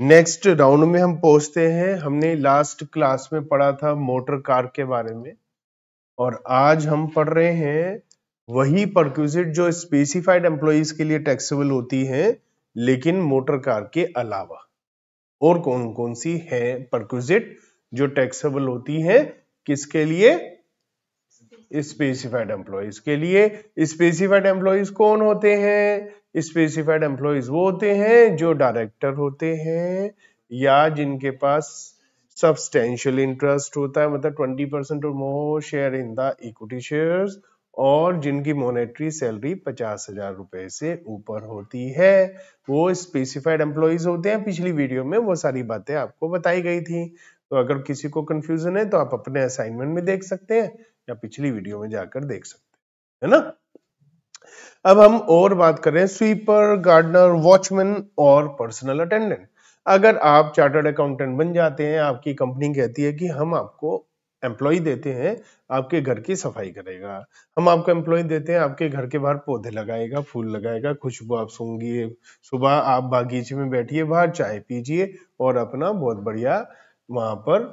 Next round में हम पहुंचते हैं हमने लास्ट क्लास में पढ़ा था मोटर कार के बारे में और आज हम पढ़ रहे हैं वही परक्यूजिट जो स्पेसिफाइड एम्प्लॉज के लिए टैक्सेबल होती है लेकिन मोटर कार के अलावा और कौन कौन सी है परक्यूजिट जो टैक्सेबल होती है किसके लिए स्पेसिफाइड एम्प्लॉयज के लिए स्पेसिफाइड एम्प्लॉयज कौन होते हैं स्पेसिफाइड एम्प्लॉज वो होते हैं जो डायरेक्टर होते हैं या जिनके पास सब्सटेंशियल इंटरेस्ट होता है मतलब ट्वेंटी परसेंट और more share in the equity shares और जिनकी मॉनेटरी सैलरी पचास हजार रुपए से ऊपर होती है वो स्पेसिफाइड एम्प्लॉज होते हैं पिछली वीडियो में वो सारी बातें आपको बताई गई थी तो अगर किसी को कंफ्यूजन है तो आप अपने असाइनमेंट में देख सकते हैं या पिछली वीडियो में जाकर देख सकते हैं है ना अब हम और बात करें स्वीपर गार्डनर वॉचमैन और पर्सनल अटेंडेंट अगर आप चार्टर्ड अकाउंटेंट बन जाते हैं आपकी कंपनी कहती है कि हम आपको एम्प्लॉय देते हैं आपके घर की सफाई करेगा हम आपको एम्प्लॉय देते हैं आपके घर के बाहर पौधे लगाएगा फूल लगाएगा खुशबू आप सूंघिए सुबह आप बागीचे में बैठिए बाहर चाय पीजिए और अपना बहुत बढ़िया वहां पर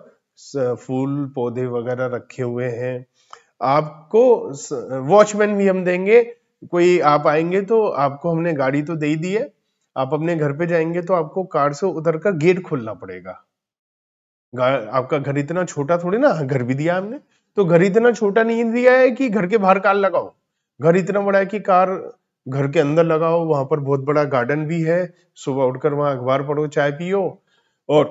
फूल पौधे वगैरह रखे हुए हैं आपको वॉचमैन भी हम देंगे कोई आप आएंगे तो आपको हमने गाड़ी तो दे ही दी है आप अपने घर पे जाएंगे तो आपको कार से उतर का गेट खोलना पड़ेगा आपका घर इतना छोटा थोड़ी ना घर भी दिया हमने तो घर इतना छोटा नहीं दिया है कि घर के बाहर कार लगाओ घर इतना बड़ा है कि कार घर के अंदर लगाओ वहां पर बहुत बड़ा गार्डन भी है सुबह उठकर वहां अखबार पढ़ो चाय पियो और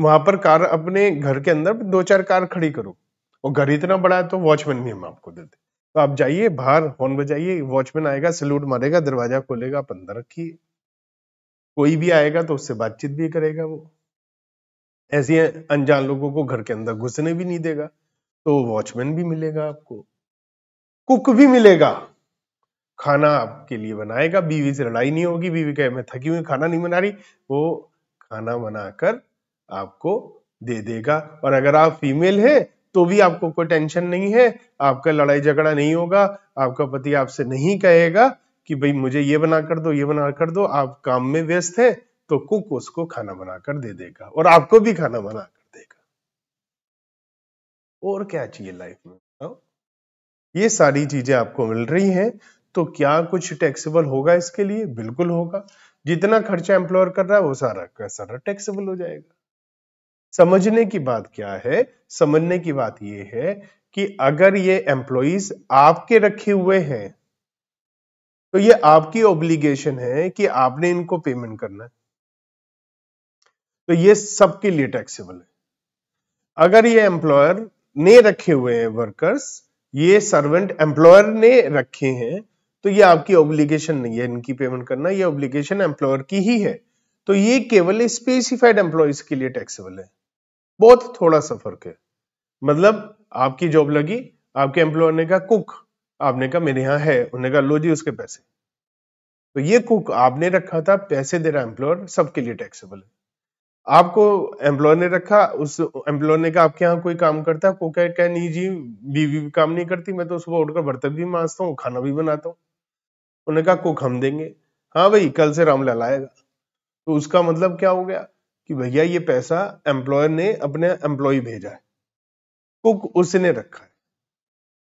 वहां पर कार अपने घर के अंदर दो चार कार खड़ी करो और घर इतना बड़ा है तो वॉचमैन भी हम आपको देते तो आप जाइए बाहर हॉर्न बजाइए वॉचमैन आएगा सल्यूट मारेगा दरवाजा खोलेगा आप अंदर रखिए कोई भी आएगा तो उससे बातचीत भी करेगा वो ऐसे अनजान लोगों को घर के अंदर घुसने भी नहीं देगा तो वॉचमैन भी मिलेगा आपको कुक भी मिलेगा खाना आपके लिए बनाएगा बीवी से लड़ाई नहीं होगी बीवी कहे मैं थकी हुई खाना नहीं बना रही वो खाना बनाकर आपको दे देगा और अगर आप फीमेल हैं तो भी आपको कोई टेंशन नहीं है आपका लड़ाई झगड़ा नहीं होगा आपका पति आपसे नहीं कहेगा कि भाई मुझे ये बना कर दो ये बना कर दो आप काम में व्यस्त है तो कुक उसको खाना बनाकर दे देगा और आपको भी खाना बना कर देगा और क्या चाहिए लाइफ में हाँ? ये सारी चीजें आपको मिल रही हैं तो क्या कुछ टैक्सेबल होगा इसके लिए बिल्कुल होगा जितना खर्चा एम्प्लॉयर कर रहा है वो सारा का सारा टैक्सेबल हो जाएगा समझने की बात क्या है समझने की बात यह है कि अगर ये एम्प्लॉज आपके रखे हुए हैं तो ये आपकी ऑब्लिगेशन है कि आपने इनको पेमेंट करना है तो ये सबके लिए टैक्सेबल है अगर ये एम्प्लॉयर ने रखे हुए हैं वर्कर्स ये सर्वेंट एम्प्लॉयर ने रखे हैं तो ये आपकी ऑब्लिगेशन नहीं है इनकी पेमेंट करना ये ऑब्लिगेशन एम्प्लॉयर की ही है तो ये केवल स्पेसिफाइड एम्प्लॉयज के लिए टैक्सेबल है बहुत थोड़ा सा फर्क है मतलब आपकी जॉब लगी आपके एम्प्लॉयर ने कहा कुक आपने कहा मेरे यहाँ है उन्होंने कहा लो जी उसके पैसे तो ये कुक आपने रखा था पैसे दे रहा एम्प्लॉयर सबके लिए टैक्सेबल है आपको एम्प्लॉयर ने रखा उस एम्प्लॉयर ने कहा आपके यहाँ कोई काम करता है कुक है क्या नहीं जी बीवी भी काम नहीं करती मैं तो सुबह उठकर बर्तन भी मांजता हूँ खाना भी बनाता हूँ उन्होंने कहा कुक हम देंगे हाँ भाई कल से रामलाल आएगा तो उसका मतलब क्या हो गया कि भैया ये पैसा एम्प्लॉयर ने अपने एम्प्लॉय भेजा है कुक उसने रखा है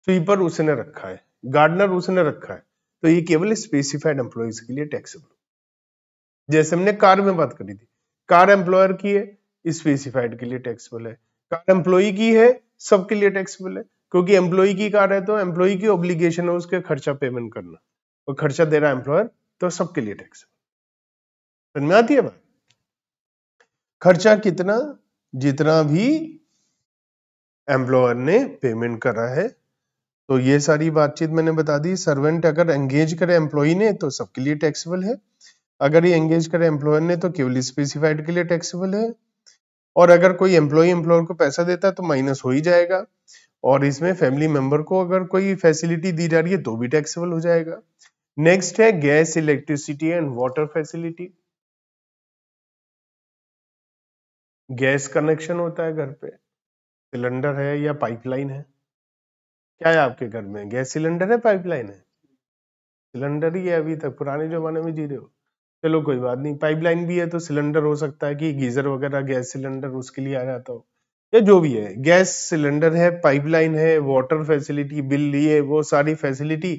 स्वीपर उसने रखा है गार्डनर उसने रखा है तो ये केवल स्पेसिफाइड एम्प्लॉयज के लिए टैक्सेबल जैसे हमने कार में बात करी थी कार एम्प्लॉयर की है स्पेसिफाइड के लिए टैक्सेबल है कार एम्प्लॉय की है सबके लिए टैक्सेबल है क्योंकि एम्प्लॉय की कार है तो एम्प्लॉय की ऑब्लिगेशन है उसके खर्चा पेमेंट करना और खर्चा दे रहा है एम्प्लॉयर तो सबके लिए टैक्सेबल समझ में आती है बात खर्चा कितना जितना भी एम्प्लॉयर ने पेमेंट करा है तो ये सारी बातचीत मैंने बता दी सर्वेंट अगर एंगेज करे एम्प्लॉय ने तो सबके लिए टैक्सेबल है अगर ये एंगेज करे एम्प्लॉयर ने तो केवल स्पेसिफाइड के लिए टैक्सेबल है और अगर कोई एम्प्लॉय एम्प्लॉयर को पैसा देता है तो माइनस हो ही जाएगा और इसमें फैमिली मेंबर को अगर कोई फैसिलिटी दी जा रही है तो भी टैक्सेबल हो जाएगा नेक्स्ट है gas electricity and water facility gas connection होता है घर पे सिलेंडर है या पाइपलाइन है क्या है आपके घर में गैस सिलेंडर है पाइपलाइन है सिलेंडर ही है अभी तक पुराने जमाने में जी रहे हो चलो कोई बात नहीं पाइपलाइन भी है तो सिलेंडर हो सकता है कि गीजर वगैरह गैस सिलेंडर उसके लिए आ जाता हो या जो भी है गैस सिलेंडर है पाइपलाइन है वाटर फैसिलिटी बिल लिए वो सारी फैसिलिटी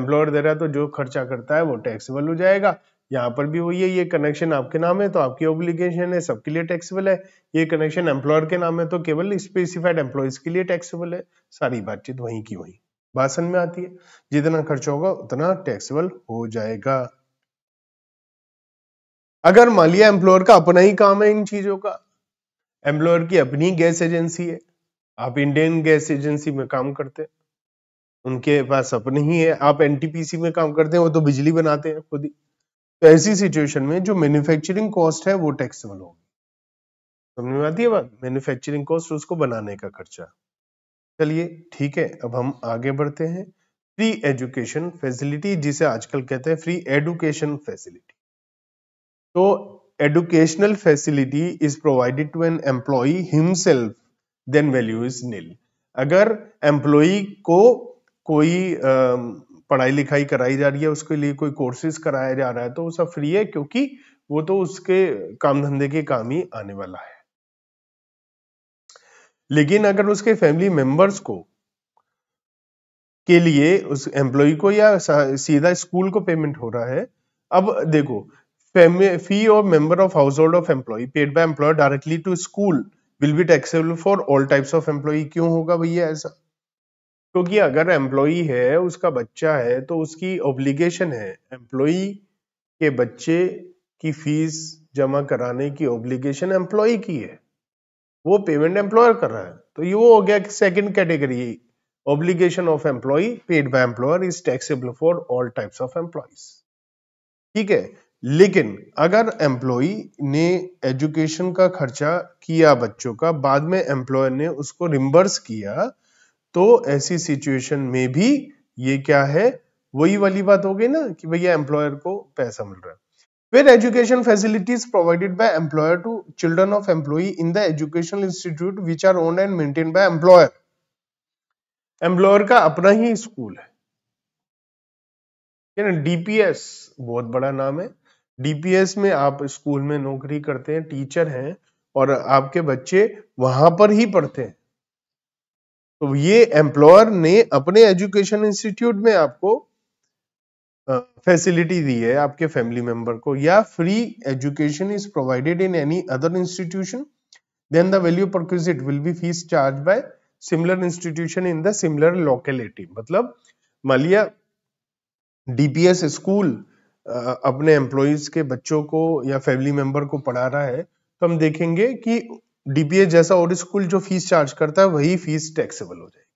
एम्प्लॉयर दे रहा है तो जो खर्चा करता है वो टैक्सेबल हो जाएगा यहाँ पर भी वही है ये कनेक्शन आपके नाम है तो आपकी ऑब्लिगेशन है सबके लिए टैक्सेबल है ये कनेक्शन एम्प्लॉयर के नाम है तो केवल स्पेसिफाइड एम्प्लॉयज के लिए टैक्सेबल है सारी बातचीत वहीं की वहीं बात समझ में आती है जितना खर्च होगा उतना टैक्सेबल हो जाएगा अगर मान लिया एम्प्लॉयर का अपना ही काम है इन चीजों का एम्प्लॉयर की अपनी गैस एजेंसी है आप इंडियन गैस एजेंसी में काम करते हैं उनके पास अपने ही है आप एनटीपीसी में काम करते हैं वो तो बिजली बनाते हैं खुद ही तो ऐसी सिचुएशन में जो मैन्युफैक्चरिंग कॉस्ट है वो टैक्सेबल होगी समझ में आती है बात मैन्युफैक्चरिंग कॉस्ट उसको बनाने का खर्चा चलिए ठीक है अब हम आगे बढ़ते हैं फ्री एजुकेशन फैसिलिटी जिसे आजकल कहते हैं फ्री एडुकेशन फैसिलिटी तो educational facility is provided to an employee himself then value is nil अगर एम्प्लॉय को कोई uh, पढ़ाई लिखाई कराई जा रही है उसके लिए कोई कोर्सेज कराया जा रहा है तो वो सब फ्री है क्योंकि वो तो उसके काम धंधे के काम ही आने वाला है लेकिन अगर उसके फैमिली मेंबर्स को के लिए उस एम्प्लॉय को या सीधा स्कूल को पेमेंट हो रहा है अब देखो फी और member of household of employee paid by employer directly to school will be taxable for all types of employee क्यों होगा भैया ऐसा क्योंकि अगर एम्प्लॉई है उसका बच्चा है तो उसकी ऑब्लिगेशन है एम्प्लॉई के बच्चे की फीस जमा कराने की ऑब्लिगेशन एम्प्लॉई की है वो पेमेंट एम्प्लॉयर कर रहा है तो ये वो हो गया कि second category obligation of employee paid by employer is taxable for all types of employees ठीक है लेकिन अगर एम्प्लॉई ने एजुकेशन का खर्चा किया बच्चों का बाद में एम्प्लॉयर ने उसको रिम्बर्स किया तो ऐसी सिचुएशन में भी ये क्या है वही वाली बात हो गई ना कि भैया एम्प्लॉयर को पैसा मिल रहा है फिर education facilities provided by employer to children of employee in the educational institute which are own and maintain by employer employer का अपना ही स्कूल है डीपीएस बहुत बड़ा नाम है डीपीएस में आप स्कूल में नौकरी करते हैं टीचर हैं और आपके बच्चे वहां पर ही पढ़ते हैं तो ये एम्प्लॉयर ने अपने एजुकेशन इंस्टीट्यूट में आपको फैसिलिटी दी है आपके फैमिली मेंबर को या free education is provided in any other institution then the value perquisite will be fees charge by similar institution in the similar locality मतलब मान डीपीएस स्कूल अपने एम्प्लॉयज के बच्चों को या फैमिली मेंबर को पढ़ा रहा है तो हम देखेंगे कि डीपीए जैसा और स्कूल जो फीस चार्ज करता है वही फीस टैक्सेबल हो जाएगी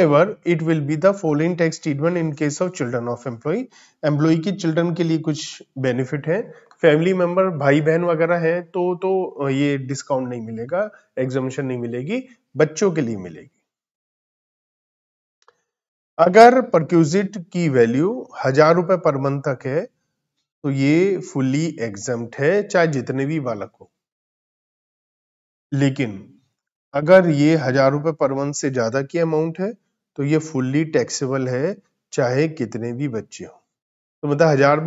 ever it will be the following tax treatment in case of children of employee employee की चिल्ड्रन के लिए कुछ बेनिफिट है फैमिली मेंबर भाई बहन वगैरह है तो तो ये डिस्काउंट नहीं मिलेगा एग्जामेशन नहीं मिलेगी बच्चों के लिए मिलेगी अगर परक्यूजिट की वैल्यू हजार रुपए पर मंथ तक है तो ये फुली एग्जाम है चाहे जितने भी बालक हो लेकिन अगर ये हजार रुपये पर मंथ से ज़्यादा की अमाउंट है तो ये फुल्ली टैक्सेबल है चाहे कितने भी बच्चे हों तो मतलब हजार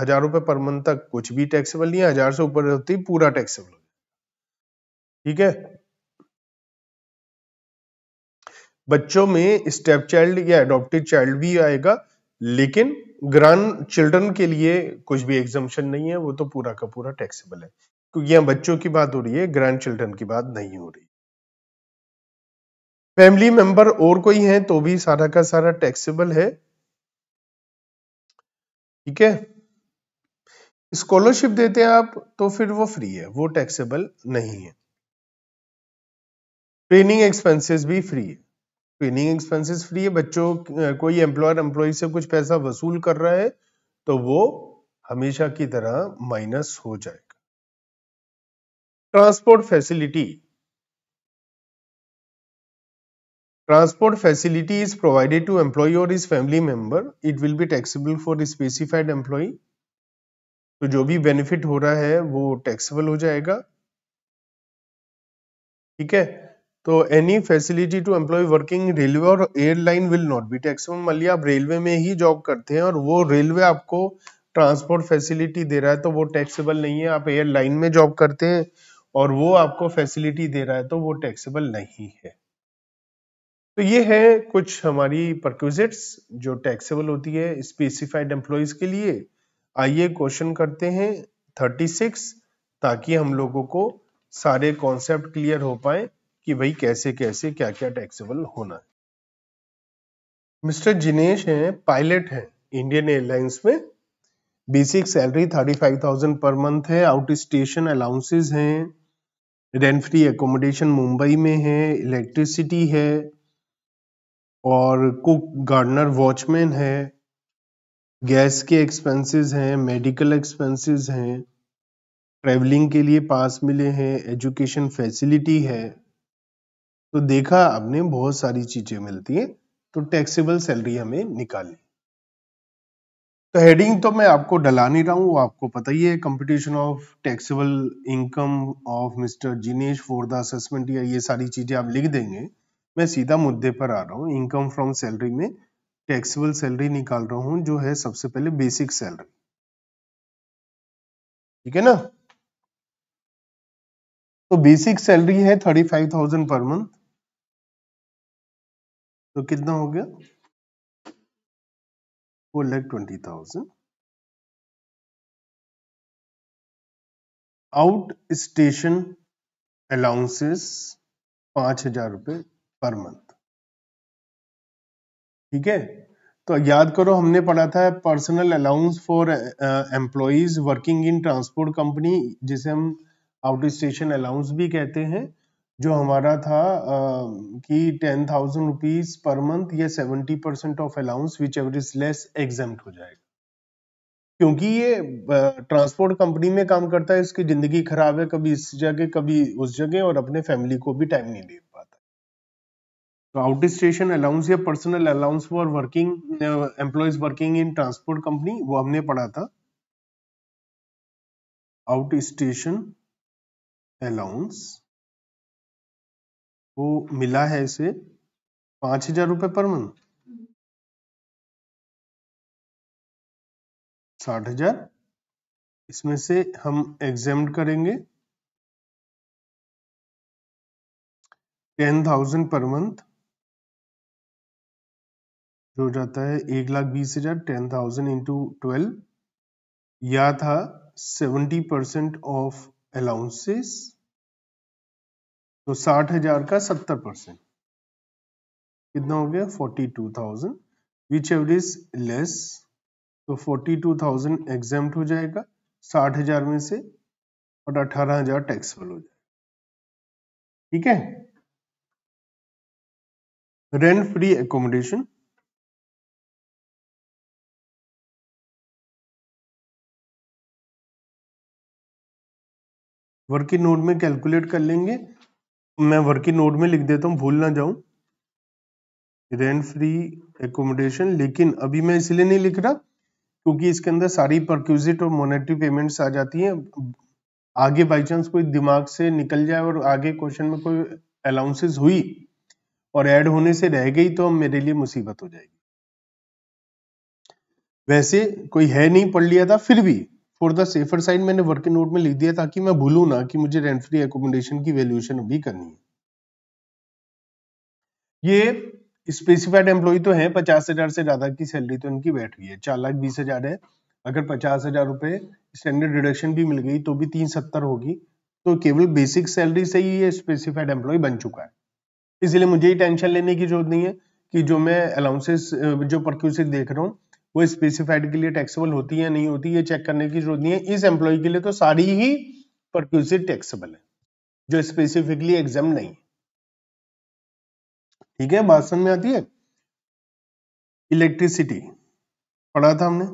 हजार रुपये पर मंथ तक कुछ भी टैक्सेबल नहीं है हजार से ऊपर होती पूरा टैक्सेबल ठीक है बच्चों में स्टेप चाइल्ड या एडोप्टेड चाइल्ड भी आएगा लेकिन ग्रांड चिल्ड्रन के लिए कुछ भी एग्जम्पन नहीं है वो तो पूरा का पूरा टैक्सेबल है क्योंकि यहां बच्चों की बात हो रही है ग्रैंड चिल्ड्रन की बात नहीं हो रही फैमिली मेंबर और कोई है तो भी सारा का सारा टैक्सेबल है ठीक है स्कॉलरशिप देते हैं आप तो फिर वो फ्री है वो टैक्सेबल नहीं है ट्रेनिंग एक्सपेंसेस भी फ्री है ट्रेनिंग एक्सपेंसेस फ्री है बच्चों कोई एम्प्लॉयर एम्प्लॉय से कुछ पैसा वसूल कर रहा है तो वो हमेशा की तरह माइनस हो जाए transport facility transport facility is provided to employee और his family member it will be taxable for specified employee तो जो भी बेनिफिट हो रहा है वो टैक्सेबल हो जाएगा ठीक है तो any facility to employee working railway और airline will not be taxable मान लिया आप रेलवे में ही जॉब करते हैं और वो रेलवे आपको ट्रांसपोर्ट फैसिलिटी दे रहा है तो वो टैक्सेबल नहीं है आप एयरलाइन में जॉब करते हैं और वो आपको फैसिलिटी दे रहा है तो वो टैक्सेबल नहीं है तो ये है कुछ हमारी परक्विजिट्स जो टैक्सेबल होती है स्पेसिफाइड एम्प्लॉयज के लिए आइए क्वेश्चन करते हैं 36 ताकि हम लोगों को सारे कॉन्सेप्ट क्लियर हो पाए कि भाई कैसे कैसे क्या क्या टैक्सेबल होना है मिस्टर जिनेश हैं पायलट हैं इंडियन एयरलाइंस में बेसिक सैलरी 35,000 पर मंथ है आउट स्टेशन अलाउंसेज हैं रेंट फ्री एकोमोडेशन मुंबई में है इलेक्ट्रिसिटी है और कुक गार्डनर वॉचमैन है गैस के एक्सपेंसेस हैं मेडिकल एक्सपेंसेस हैं ट्रैवलिंग के लिए पास मिले हैं एजुकेशन फैसिलिटी है तो देखा आपने बहुत सारी चीज़ें मिलती हैं तो टैक्सेबल सैलरी हमें निकाली तो हेडिंग तो मैं आपको डला नहीं रहा हूँ आपको पता ही है competition of taxable income of mister Jinesh for the assessment या ये सारी चीज़ें आप लिख देंगे मैं सीधा मुद्दे पर आ रहा हूँ इनकम फ्रॉम सैलरी में टैक्सेबल सैलरी निकाल रहा हूँ जो है सबसे पहले बेसिक सैलरी ठीक है ना तो बेसिक सैलरी है thirty five thousand per month तो कितना हो गया four lakh twenty thousand. Out station allowances पांच हजार रुपए पर मंथ ठीक है तो याद करो हमने पढ़ा था personal allowance for employees working in transport company जिसे हम आउट स्टेशन अलाउंस भी कहते हैं जो हमारा था uh, कि ten thousand rupees per month या seventy percent of allowance whichever is less exempt हो जाएगा क्योंकि ये ट्रांसपोर्ट कंपनी में काम करता है उसकी जिंदगी खराब है कभी इस जगह कभी उस जगह और अपने फैमिली को भी टाइम नहीं दे पाता तो आउट स्टेशन अलाउंस या personal allowance for working employees working in transport company वो हमने पढ़ा था आउट स्टेशन अलाउंस वो मिला है इसे पांच हजार रुपये पर मंथ साठ हजार इसमें से हम एग्जाम करेंगे टेन थाउजेंड पर मंथ जो हो जाता है एक लाख बीस हजार टेन थाउजेंड इंटू ट्वेल्व या था सेवेंटी परसेंट ऑफ अलाउंसेस तो साठ हजार का सत्तर परसेंट कितना हो गया forty two thousand which is less तो फोर्टी टू थाउजेंड एग्जाम हो जाएगा साठ हजार में से और अठारह हजार टैक्सबल हो जाएगा ठीक है rent free accommodation working note में कैलकुलेट कर लेंगे मैं वर्किंग नोट में लिख देता हूँ भूल ना जाऊं रेंट फ्री एकोमोडेशन लेकिन अभी मैं इसलिए नहीं लिख रहा क्योंकि इसके अंदर सारी परक्यूजिट और मोनेटरी पेमेंट्स आ जाती हैं आगे बाई चांस कोई दिमाग से निकल जाए और आगे क्वेश्चन में कोई अलाउंसेस हुई और ऐड होने से रह गई तो मेरे लिए मुसीबत हो जाएगी वैसे कोई है नहीं पढ़ लिया था फिर भी फॉर द सेफर साइड मैंने वर्किंग नोट में लिख दिया ताकि मैं भूलू ना कि मुझे रेंट फ्री एकोमोडेशन की वैल्यूएशन अभी करनी है ये स्पेसिफाइड एम्प्लॉय तो है पचास हजार से ज्यादा की सैलरी तो इनकी बैठ हुई है चार लाख बीस हजार है अगर पचास हजार रुपए स्टैंडर्ड डिडक्शन भी मिल गई तो भी तीन सत्तर होगी तो केवल बेसिक सैलरी से ही ये स्पेसिफाइड एम्प्लॉय बन चुका है इसलिए मुझे ही टेंशन लेने की जरूरत नहीं है कि जो मैं अलाउंसेस जो परक्यूसिव देख रहा हूँ वो स्पेसिफाइड के लिए टैक्सेबल होती है नहीं होती ये चेक करने की जरूरत नहीं है इस एम्प्लॉय के लिए तो सारी ही परक्यूजिट टैक्सेबल है जो स्पेसिफिकली एग्जाम नहीं ठीक है बात समझ में आती है इलेक्ट्रिसिटी पढ़ा था हमने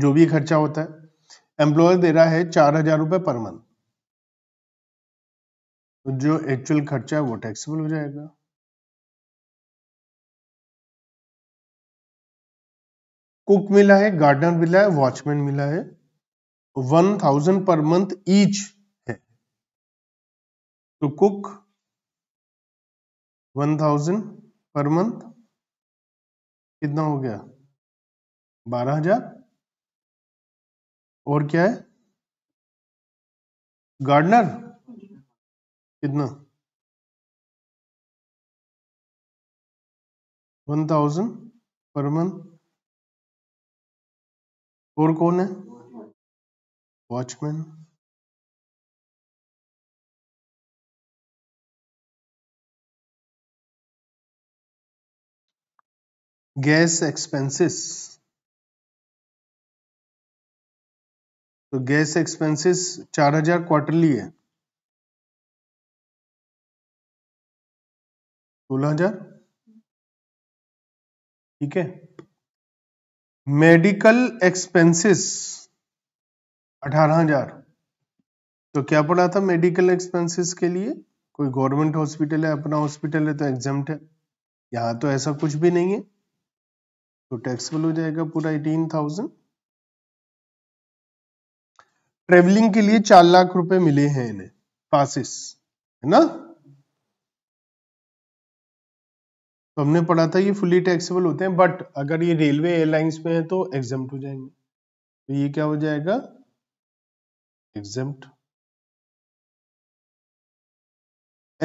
जो भी खर्चा होता है एम्प्लॉयर दे रहा है चार हजार रुपए पर मंथ तो जो एक्चुअल खर्चा है वो टैक्सेबल हो जाएगा कुक मिला है गार्डनर मिला है वॉचमैन मिला है one thousand per month each है तो cook one thousand per month कितना हो गया बारह हजार और क्या है गार्डनर कितना वन थाउजेंड पर मंथ और कौन है वॉचमैन गैस एक्सपेंसेस तो गैस एक्सपेंसेस चार हजार क्वार्टरली है सोलह हजार ठीक है मेडिकल एक्सपेंसेस अठारह हजार तो क्या पड़ा था मेडिकल एक्सपेंसेस के लिए कोई गवर्नमेंट हॉस्पिटल है अपना हॉस्पिटल है तो एग्जाम है यहां तो ऐसा कुछ भी नहीं है तो टैक्सेबल हो जाएगा पूरा एटीन थाउजेंड ट्रेवलिंग के लिए चार लाख रुपए मिले हैं इन्हें पासिस है ना तो हमने पढ़ा था ये फुली टैक्सेबल होते हैं बट अगर ये रेलवे एयरलाइंस में है तो एग्जाम हो जाएंगे तो ये क्या हो जाएगा एग्जाम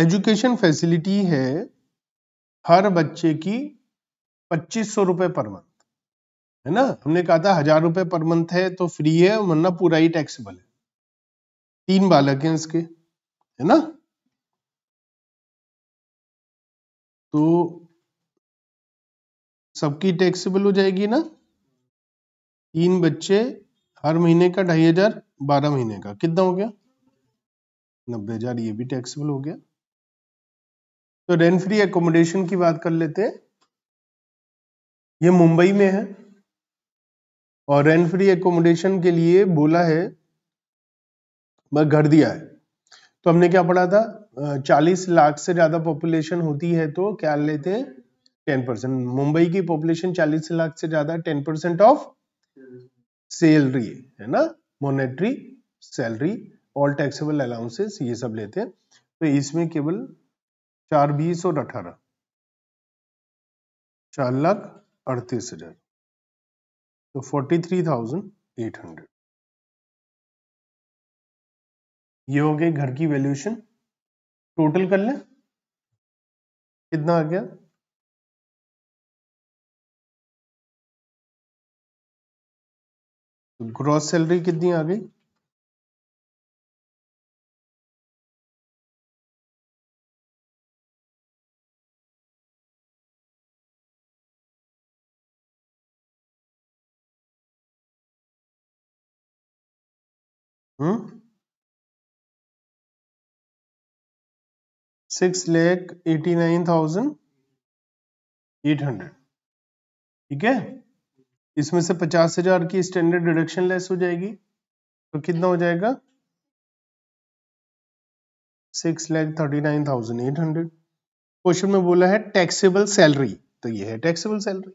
एजुकेशन फैसिलिटी है हर बच्चे की पच्चीस सौ रुपए पर मंथ है ना हमने कहा था हजार रुपए पर मंथ है तो फ्री है वरना पूरा ही टैक्सेबल है तीन बालक हैं इसके है ना तो सबकी टैक्सेबल हो जाएगी ना तीन बच्चे हर महीने का ढाई हजार बारह महीने का कितना हो गया नब्बे हजार ये भी टैक्सेबल हो गया तो रेंट फ्री एकोमोडेशन की बात कर लेते हैं ये मुंबई में है और रेंट फ्री एकोमोडेशन के लिए बोला है मैं घर दिया है तो हमने क्या पढ़ा था चालीस लाख से ज्यादा पॉपुलेशन होती है तो क्या लेते हैं टेन परसेंट मुंबई की पॉपुलेशन चालीस लाख से ज्यादा टेन परसेंट ऑफ सैलरी है ना monetary salary all taxable allowances ये सब लेते हैं तो इसमें केवल चार बीस और अठारह चार लाख अड़तीस हजार तो forty three thousand eight hundred ये हो गए घर की वैल्यूएशन टोटल कर ले कितना आ गया ग्रॉस सैलरी कितनी आ गई hmm six lakh eighty nine thousand eight hundred ठीक है इसमें से पचास हजार की स्टैंडर्ड डिडक्शन लेस हो जाएगी तो कितना हो जाएगा six lakh thirty nine thousand eight hundred question में बोला है टैक्सेबल सैलरी तो ये है टैक्सेबल सैलरी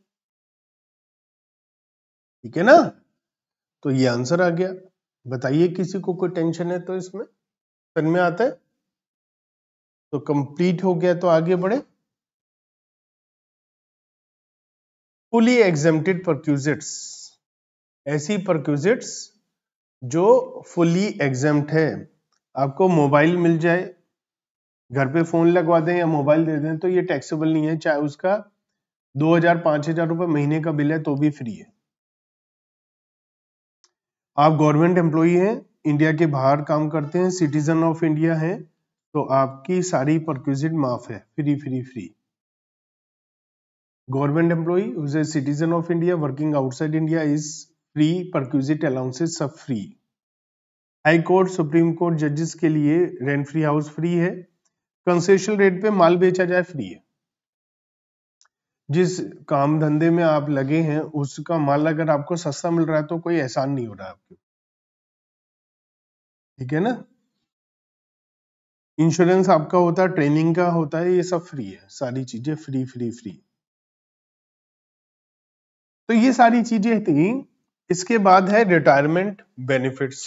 ठीक है ना तो ये आंसर आ गया बताइए किसी को कोई टेंशन है तो इसमें में आता है तो कंप्लीट हो गया तो आगे बढ़े फुली एग्जेम्प्टेड परक्यूजिट्स ऐसी परक्यूजिट्स जो फुली एग्जेम्प्ट है आपको मोबाइल मिल जाए घर पे फोन लगवा दें या मोबाइल दे दें तो ये टैक्सेबल नहीं है चाहे उसका दो हजार पांच हजार महीने का बिल है तो भी फ्री है आप गवर्नमेंट एम्प्लॉई हैं इंडिया के बाहर काम करते हैं सिटीजन ऑफ इंडिया हैं तो आपकी सारी परक्यूजिट माफ है free free free government employee who citizen of India working outside India is free is free, high court supreme court जजेस के लिए रेंट फ्री हाउस फ्री है कंसेशन रेट पे माल बेचा जाए फ्री है जिस काम धंधे में आप लगे हैं उसका माल अगर आपको सस्ता मिल रहा है तो कोई एहसान नहीं हो रहा आपको ठीक है ना इंश्योरेंस आपका होता है ट्रेनिंग का होता है ये सब फ्री है सारी चीजें फ्री फ्री फ्री तो ये सारी चीजें थी इसके बाद है रिटायरमेंट बेनिफिट्स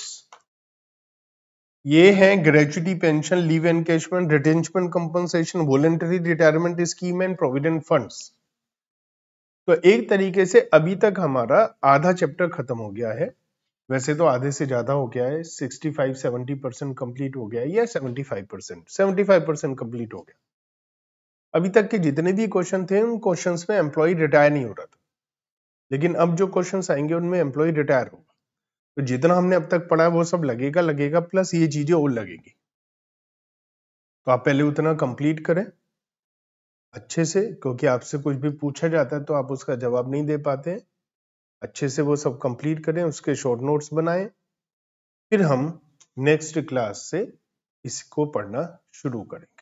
ये है gratuity pension leave encashment retrenchment compensation voluntary retirement scheme and provident funds तो एक तरीके से अभी तक हमारा आधा चैप्टर खत्म हो गया है वैसे तो आधे से ज्यादा हो गया है 65 70 परसेंट कंप्लीट हो गया है या 75 परसेंट सेवेंटी परसेंट कंप्लीट हो गया अभी तक के जितने भी क्वेश्चन थे उन क्वेश्चन में एम्प्लॉय रिटायर नहीं हो रहा था लेकिन अब जो क्वेश्चन आएंगे उनमें एम्प्लॉय रिटायर होगा तो जितना हमने अब तक पढ़ा है वो सब लगेगा लगेगा प्लस ये चीजें और लगेगी तो आप पहले उतना कंप्लीट करें अच्छे से क्योंकि आपसे कुछ भी पूछा जाता है तो आप उसका जवाब नहीं दे पाते हैं अच्छे से वो सब कंप्लीट करें उसके शॉर्ट नोट्स बनाएं फिर हम नेक्स्ट क्लास से इसको पढ़ना शुरू करें